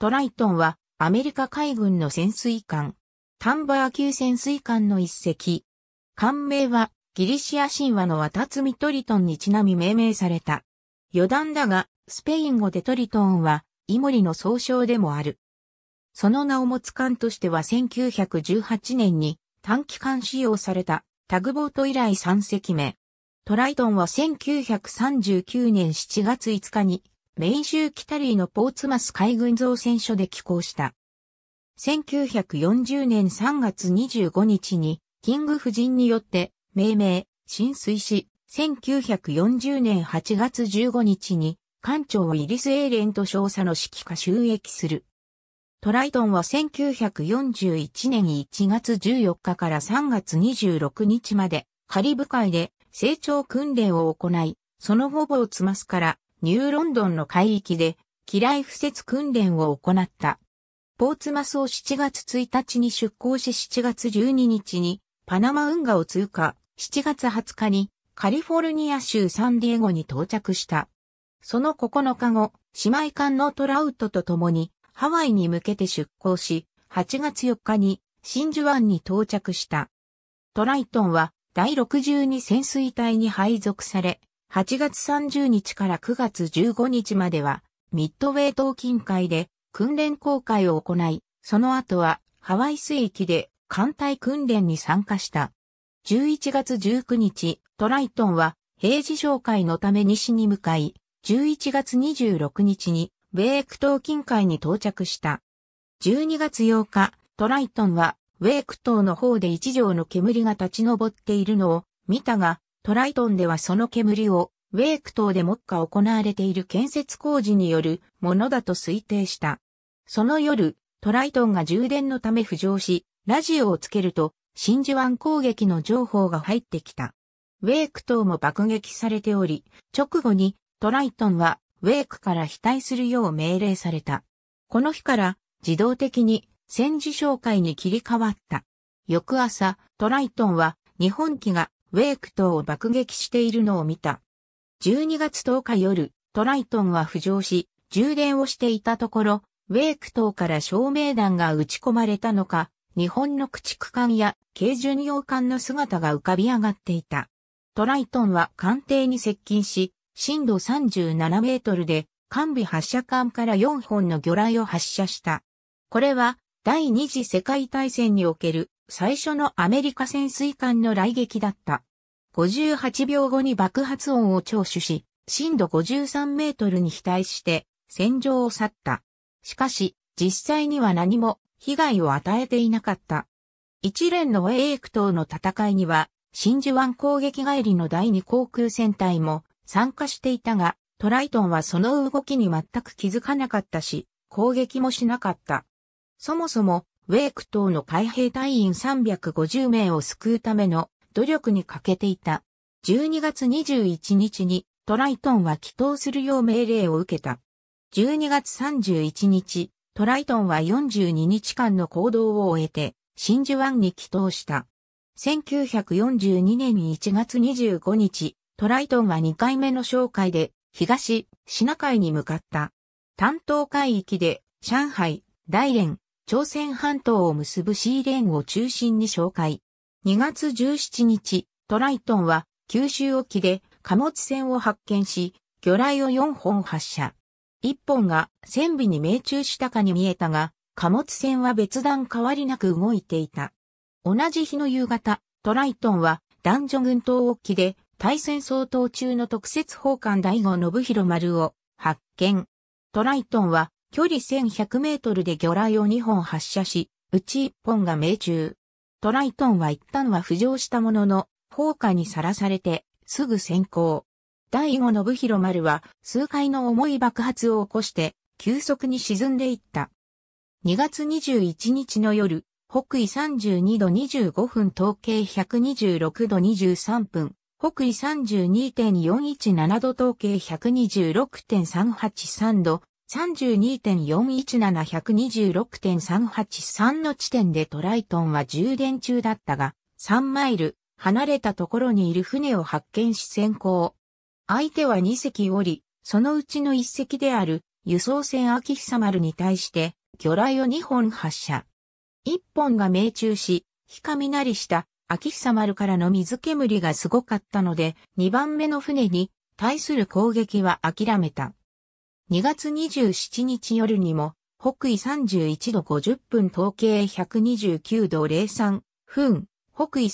トライトンはアメリカ海軍の潜水艦、タンバー級潜水艦の一隻。艦名はギリシア神話のワタツミトリトンにちなみ命名された。余談だが、スペイン語でトリトンはイモリの総称でもある。その名を持つ艦としては1918年に短期間使用されたタグボート以来3隻目。トライトンは1939年7月5日に明州北ーのポーツマス海軍造船所で寄港した。1940年3月25日に、キング夫人によって、命名、浸水し、1940年8月15日に、艦長をイリス・エーレンと少佐の指揮下収益する。トライトンは1941年1月14日から3月26日までカリブ海で成長訓練を行い、その後ボーツマスからニューロンドンの海域で、機雷敷設訓練を行った。ポーツマスを7月1日に出港し7月12日にパナマ運河を通過、7月20日にカリフォルニア州サンディエゴに到着した。その9日後、姉妹艦のトラウトと共にハワイに向けて出港し、8月4日に真珠湾に到着した。トライトンは第62潜水隊に配属され、8月30日から9月15日までは、ミッドウェイ島近海で訓練公開を行い、その後はハワイ水域で艦隊訓練に参加した。11月19日、トライトンは平時紹介のため西に向かい、11月26日に米ク島近海に到着した。12月8日、トライトンはウェイク島の方で一条の煙が立ち上っているのを見たが、トライトンではその煙を、ウェイク島で目下行われている建設工事によるものだと推定した。その夜、トライトンが充電のため浮上し、ラジオをつけると、真珠湾攻撃の情報が入ってきた。ウェイク島も爆撃されており、直後にトライトンはウェイクから非対するよう命令された。この日から自動的に戦時紹介に切り替わった。翌朝、トライトンは日本機がウェイク島を爆撃しているのを見た。12月10日夜、トライトンは浮上し、充電をしていたところ、ウェイク島から照明弾が撃ち込まれたのか、日本の駆逐艦や軽巡洋艦の姿が浮かび上がっていた。トライトンは艦艇に接近し、震度37メートルで、艦尾発射艦から4本の魚雷を発射した。これは第二次世界大戦における最初のアメリカ潜水艦の来撃だった。58秒後に爆発音を聴取し、深度53メートルに飛対して戦場を去った。しかし、実際には何も被害を与えていなかった。一連のウェイク島の戦いには、真珠湾攻撃帰りの第二航空戦隊も参加していたが、トライトンはその動きに全く気づかなかったし、攻撃もしなかった。そもそも、ウェイク島の海兵隊員350名を救うための努力に欠けていた。12月21日にトライトンは祈祷するよう命令を受けた。12月31日、トライトンは42日間の行動を終えて、真珠湾に祈祷した。1942年1月25日、トライトンは2回目の紹介で、東、シナ海に向かった。担当海域で、上海、大連、朝鮮半島を結ぶシーレーンを中心に紹介。2月17日、トライトンは九州沖で貨物船を発見し、魚雷を4本発射。1本が船尾に命中したかに見えたが、貨物船は別段変わりなく動いていた。同じ日の夕方、トライトンは男女群島沖で対戦総統中の特設奉艦第五信弘丸を発見。トライトンは距離1100メートルで魚雷を2本発射し、うち1本が命中。トライトンは一旦は浮上したものの、放火にさらされて、すぐ先行。第5信広丸は、数回の重い爆発を起こして、急速に沈んでいった。2月21日の夜、北緯32度25分統計126度23分、北緯32.417度統計126.383度、32.417126.383の地点でトライトンは充電中だったが、3マイル離れたところにいる船を発見し先行。相手は2隻おり、そのうちの1隻である輸送船秋久丸に対して魚雷を2本発射。1本が命中し、火かみなりした秋久丸からの水煙がすごかったので、2番目の船に対する攻撃は諦めた。2月27日夜にも、北緯31度50分統計129度03分、北緯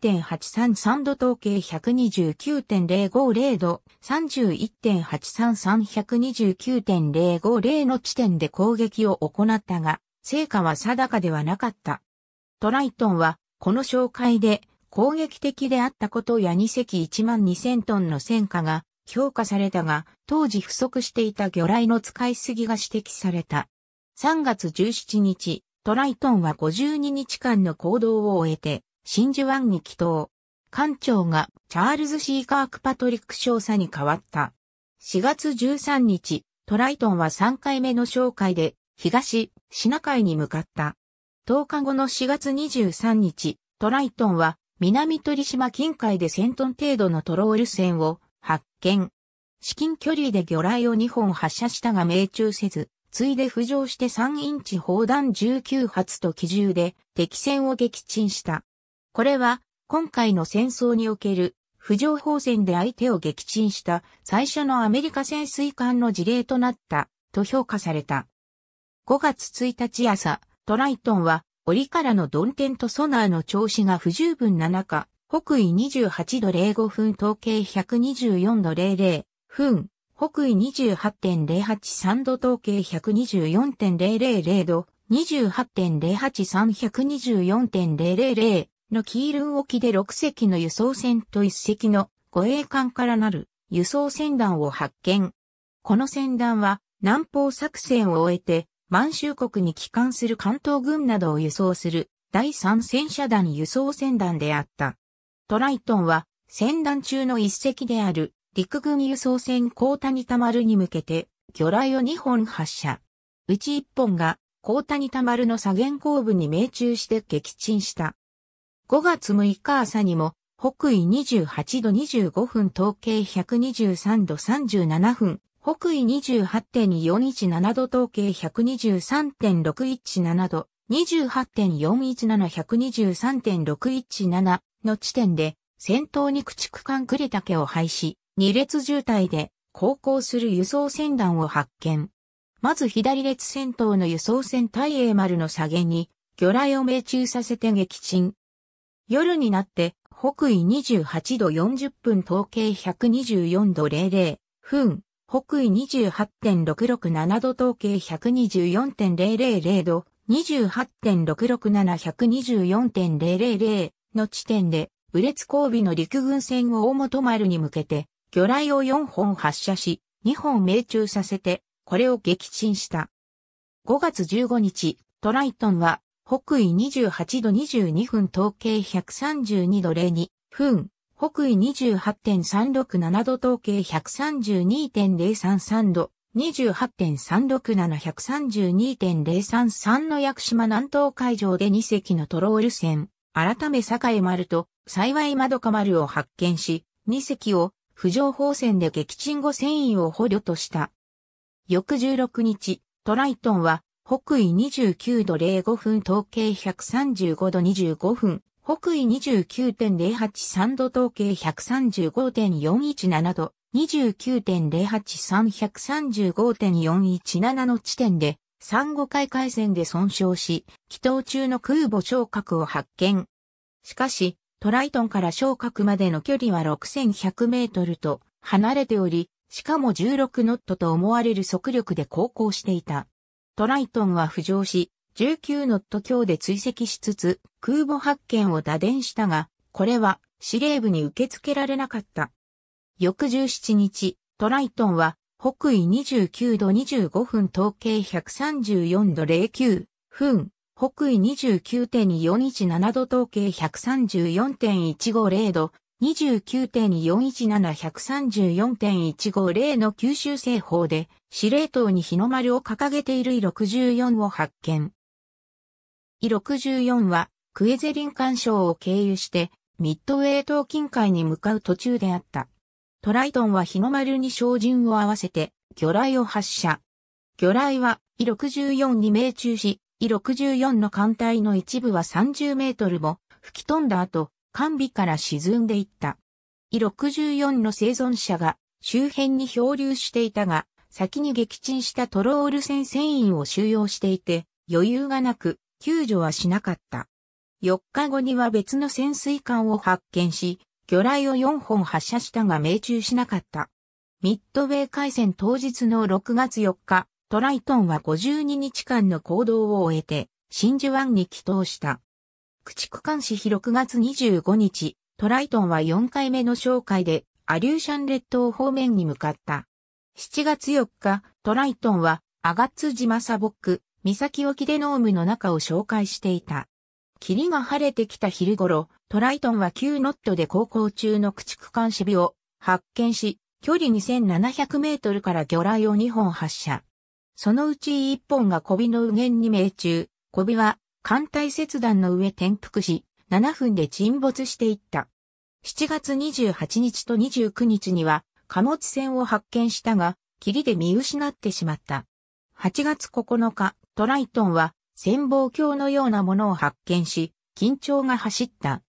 31.833度統計129.050度、31.833129.050の地点で攻撃を行ったが、成果は定かではなかった。トライトンは、この紹介で、攻撃的であったことや2隻1万2000トンの戦果が評価されたが、当時不足していた魚雷の使いすぎが指摘された。3月17日、トライトンは52日間の行動を終えて、真珠湾に帰島。艦長がチャールズ・シー・カーク・パトリック少佐に変わった。4月13日、トライトンは3回目の紹介で、東、シナ海に向かった。10日後の4月23日、トライトンは南鳥島近海で1000トン程度のトロール船を現。至近距離で魚雷を2本発射したが命中せず、ついで浮上して3インチ砲弾19発と機銃で敵戦を撃沈した。これは、今回の戦争における浮上砲戦で相手を撃沈した最初のアメリカ潜水艦の事例となったと評価された。5月1日朝、トライトンは、檻からの鈍天とソナーの調子が不十分な中、北緯28度05分統計124度00分、北緯28.083度統計124.000度、28.083-124.000の黄色。ルン沖で6隻の輸送船と1隻の護衛艦からなる輸送船団を発見。この船団は南方作戦を終えて満州国に帰還する関東軍などを輸送する第三戦車団輸送船団であった。トライトンは、戦団中の一隻である、陸軍輸送船コ谷タニタマルに向けて、魚雷を2本発射。うち1本が、コ谷タニタマルの左舷後部に命中して撃沈した。5月6日朝にも、北緯28度25分統計123度37分、北緯28.417度統計123.617度、28.417123.617の地点で、先頭に駆逐艦栗竹を廃し、二列渋滞で航行する輸送船団を発見。まず左列戦闘の輸送船大英丸の下げに、魚雷を命中させて撃沈。夜になって、北緯28度40分統計124度00分、北緯28.667度統計124.000度、28.667124.000の地点で、レツ交尾の陸軍船を大本丸に向けて、魚雷を4本発射し、2本命中させて、これを撃沈した。5月15日、トライトンは、北緯28度22分統計132度02分、北緯28.367度統計132.033度、28.367132.033の屋久島南東海上で2隻のトロール船、改め坂江丸と、幸い窓か丸を発見し、二隻を、浮上方戦で撃沈後船員を捕虜とした。翌16日、トライトンは、北緯29度05分統計135度25分、北緯29.083度統計135.417度、29.08335.417の地点で三五海海戦で損傷し、祈祷中の空母昇格を発見。しかし、トライトンから昇格までの距離は6100メートルと離れており、しかも16ノットと思われる速力で航行していた。トライトンは浮上し、19ノット強で追跡しつつ、空母発見を打電したが、これは司令部に受け付けられなかった。翌17日、トライトンは北緯29度25分統計134度09分、北緯29.417度統計134.150度、29.417134.150の九州西方で司令塔に日の丸を掲げているイ64を発見。イ64はクエゼリン干渉を経由してミッドウェイ島近海に向かう途中であった。トライトンは日の丸に照準を合わせて、魚雷を発射。魚雷は、イ64に命中し、イ64の艦隊の一部は30メートルも吹き飛んだ後、艦尾から沈んでいった。イ64の生存者が周辺に漂流していたが、先に撃沈したトロール船船員を収容していて、余裕がなく、救助はしなかった。4日後には別の潜水艦を発見し、魚雷を4本発射したが命中しなかった。ミッドウェー海戦当日の6月4日、トライトンは52日間の行動を終えて、真珠湾に帰投した。駆逐艦士日6月25日、トライトンは4回目の紹介で、アリューシャン列島方面に向かった。7月4日、トライトンは、アガッツ島ック、岬沖でノームの中を紹介していた。霧が晴れてきた昼頃、トライトンは9ノットで航行中の駆逐艦シビを発見し、距離2700メートルから魚雷を2本発射。そのうち1本が小尾の右舷に命中、小尾は艦隊切断の上転覆し、7分で沈没していった。7月28日と29日には貨物船を発見したが、霧で見失ってしまった。8月9日、トライトンは潜望鏡のようなものを発見し、緊張が走った。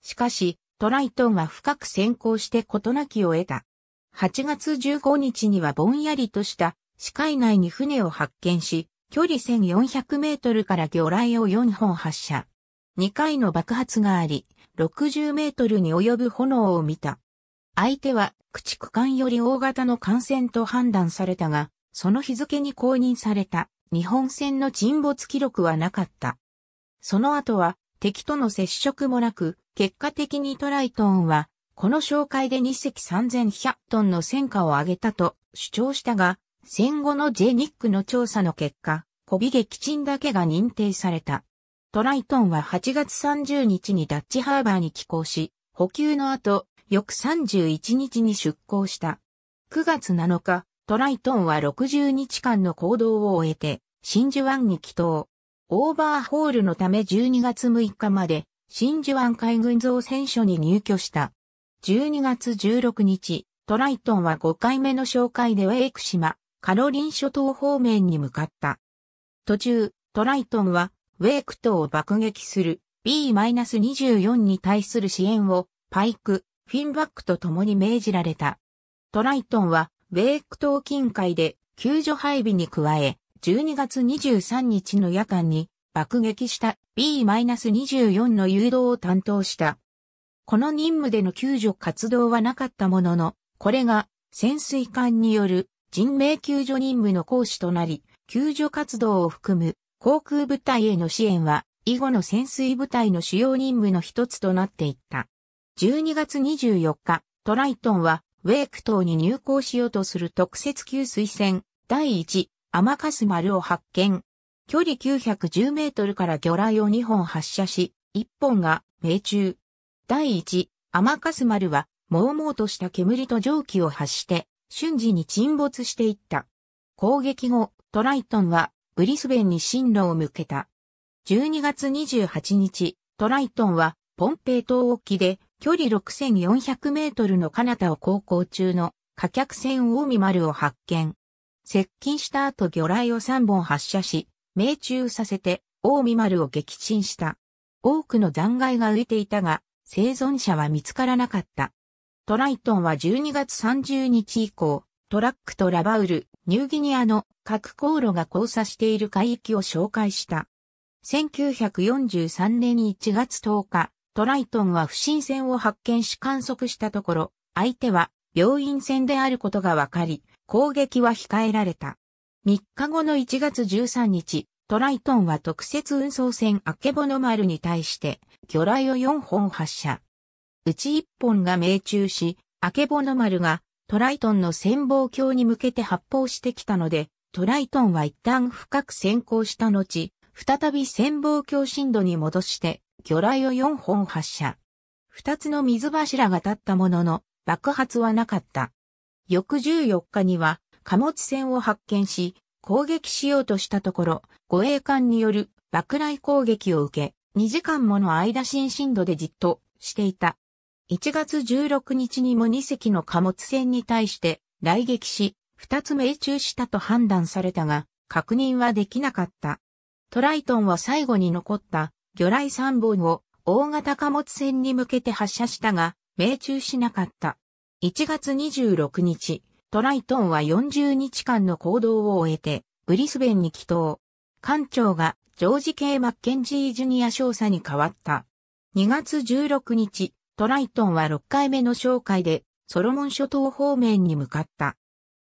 しかし、トライトンは深く先行して事なきを得た。8月15日にはぼんやりとした視界内に船を発見し、距離1400メートルから魚雷を4本発射。2回の爆発があり、60メートルに及ぶ炎を見た。相手は駆逐艦より大型の艦船と判断されたが、その日付に公認された日本戦の沈没記録はなかった。その後は敵との接触もなく、結果的にトライトンは、この紹介で2隻3100トンの戦果を上げたと主張したが、戦後の J ニックの調査の結果、小美撃沈だけが認定された。トライトンは8月30日にダッチハーバーに寄港し、補給の後、翌31日に出港した。9月7日、トライトンは60日間の行動を終えて、真珠湾に帰島。オーバーホールのため12月6日まで、真珠湾海軍造船所に入居した。12月16日、トライトンは5回目の紹介でウェイク島、カロリン諸島方面に向かった。途中、トライトンは、ウェイク島を爆撃する B-24 に対する支援をパイク、フィンバックと共に命じられた。トライトンは米ク島近海で救助配備に加え、12月23日の夜間に爆撃した B-24 の誘導を担当した。この任務での救助活動はなかったものの、これが潜水艦による人命救助任務の講師となり、救助活動を含む航空部隊への支援は、以後の潜水部隊の主要任務の一つとなっていった。12月24日、トライトンはウェイク島に入港しようとする特設給水船、第1、マカス丸を発見。距離910メートルから魚雷を2本発射し、1本が命中。第1、マカス丸は、もうもうとした煙と蒸気を発して、瞬時に沈没していった。攻撃後、トライトンは、ブリスベンに進路を向けた。12月28日、トライトンは、ポンペイ島沖で、距離6400メートルの彼方を航行中の火客船大見丸を発見。接近した後魚雷を3本発射し、命中させて大見丸を撃沈した。多くの残骸が浮いていたが、生存者は見つからなかった。トライトンは12月30日以降、トラックとラバウル、ニューギニアの各航路が交差している海域を紹介した。1943年1月10日、トライトンは不審船を発見し観測したところ、相手は病院船であることが分かり、攻撃は控えられた。3日後の1月13日、トライトンは特設運送船あけぼの丸に対して、魚雷を4本発射。うち1本が命中し、あけぼの丸がトライトンの潜望鏡に向けて発砲してきたので、トライトンは一旦深く先行した後、再び潜望鏡深度に戻して、魚雷を4本発射。2つの水柱が立ったものの、爆発はなかった。翌14日には、貨物船を発見し、攻撃しようとしたところ、護衛艦による爆雷攻撃を受け、2時間もの間新身度でじっとしていた。1月16日にも2隻の貨物船に対して雷撃し、2つ命中したと判断されたが、確認はできなかった。トライトンは最後に残った魚雷3本を大型貨物船に向けて発射したが、命中しなかった。1月26日、トライトンは40日間の行動を終えて、ブリスベンに帰島。艦長がジョージ・ K・ マッケンジー・ジュニア少佐に変わった。2月16日、トライトンは6回目の紹介で、ソロモン諸島方面に向かった。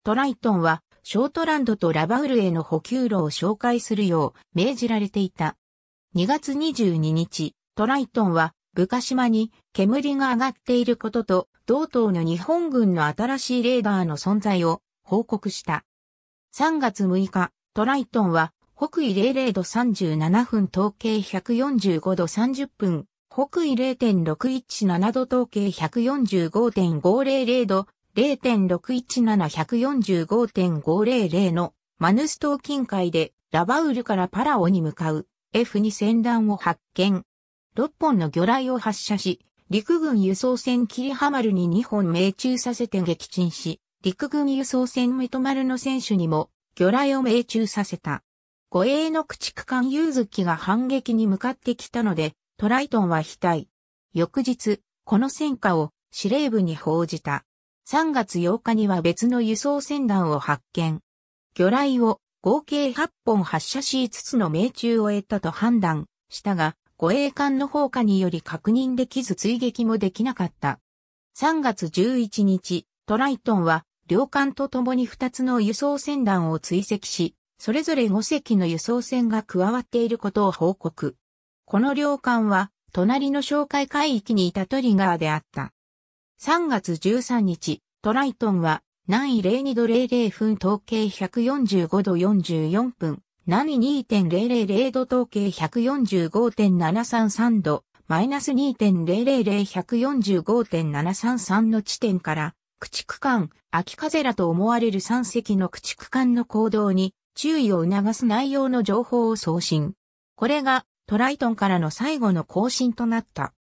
トライトンは、ショートランドとラバウルへの補給路を紹介するよう命じられていた。2月22日、トライトンは、ブカ島に煙が上がっていることと、同等の日本軍の新しいレーダーの存在を報告した。3月6日、トライトンは、北緯00度37分統計145度30分、北緯0.617度統計145.500度、0.617145.500のマヌス島近海でラバウルからパラオに向かう F2 船団を発見。6本の魚雷を発射し、陸軍輸送船霧羽丸に2本命中させて撃沈し、陸軍輸送船水戸丸の選手にも魚雷を命中させた。護衛の駆逐艦ユーズキが反撃に向かってきたので、トライトンは非対。翌日、この戦果を司令部に報じた。3月8日には別の輸送船団を発見。魚雷を合計8本発射し5つの命中を得たと判断したが、護衛艦の放火により確認できず追撃もできなかった。3月11日、トライトンは両艦と共に2つの輸送船団を追跡し、それぞれ5隻の輸送船が加わっていることを報告。この両艦は、隣の哨戒海域にいたトリガーであった。3月13日、トライトンは、南緯02度00分統計145度44分、南緯2.000度統計145.733度、マイナス2.000145.733の地点から、駆逐艦、秋風らと思われる3隻の駆逐艦の行動に注意を促す内容の情報を送信。これがトライトンからの最後の更新となった。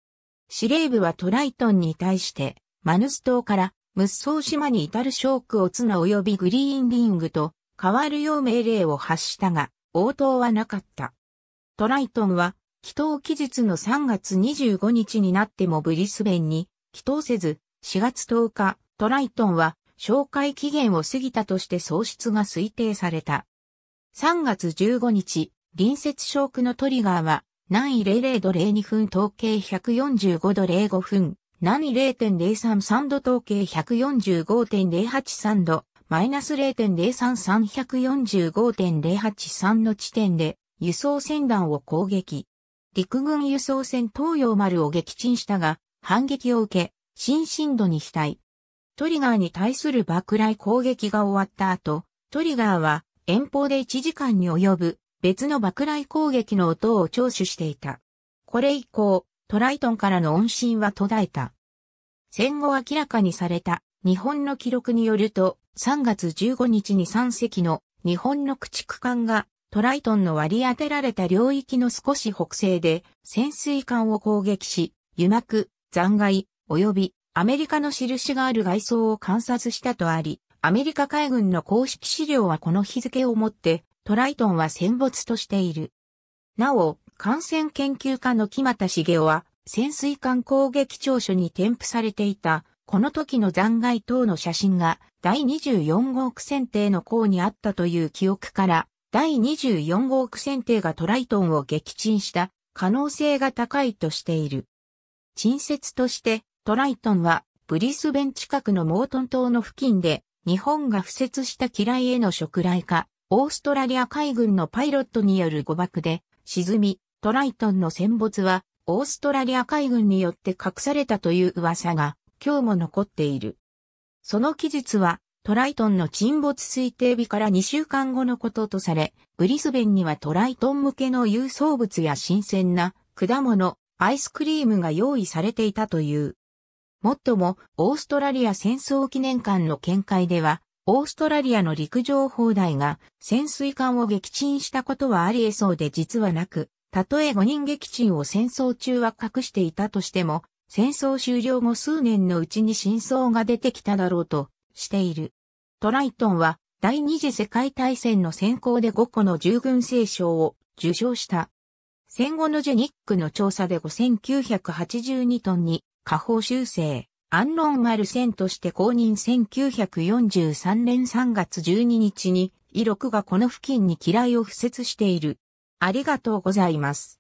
司令部はトライトンに対して、マヌス島から無双島に至るショークを綱及びグリーンリングと変わるよう命令を発したが、応答はなかった。トライトンは、祈祷期日の3月25日になってもブリスベンに祈祷せず、4月10日、トライトンは、紹介期限を過ぎたとして喪失が推定された。3月15日、隣接ショークのトリガーは、南緯00度02分統計145度05分、何0.033度統計145.083度、マイナス0.033145.083の地点で輸送船団を攻撃。陸軍輸送船東洋丸を撃沈したが、反撃を受け、新進度にたい。トリガーに対する爆雷攻撃が終わった後、トリガーは遠方で1時間に及ぶ別の爆雷攻撃の音を聴取していた。これ以降、トライトンからの音信は途絶えた。戦後明らかにされた日本の記録によると、3月15日に3隻の日本の駆逐艦がトライトンの割り当てられた領域の少し北西で潜水艦を攻撃し、油膜、残骸、及びアメリカの印がある外装を観察したとあり、アメリカ海軍の公式資料はこの日付をもって、トライトンは戦没としている。なお、感染研究家の木又茂雄は、潜水艦攻撃調書に添付されていた、この時の残骸等の写真が第24号区選定の項にあったという記憶から、第24号区選定がトライトンを撃沈した可能性が高いとしている。陳説としてトライトンはブリスベン近くのモートン島の付近で日本が付設した機雷への触雷か、オーストラリア海軍のパイロットによる誤爆で沈み、トライトンの戦没は、オーストラリア海軍によって隠されたという噂が、今日も残っている。その記述は、トライトンの沈没推定日から2週間後のこととされ、ブリスベンにはトライトン向けの郵送物や新鮮な果物、アイスクリームが用意されていたという。もっとも、オーストラリア戦争記念館の見解では、オーストラリアの陸上砲台が潜水艦を撃沈したことはあり得そうで実はなく、たとえ5人撃沈を戦争中は隠していたとしても、戦争終了後数年のうちに真相が出てきただろうとしている。トライトンは第二次世界大戦の先行で5個の従軍聖賞を受賞した。戦後のジェニックの調査で5982トンに下方修正、アン安論丸戦として公認1943年3月12日に、イロクがこの付近に嫌いを付設しているありがとうございます。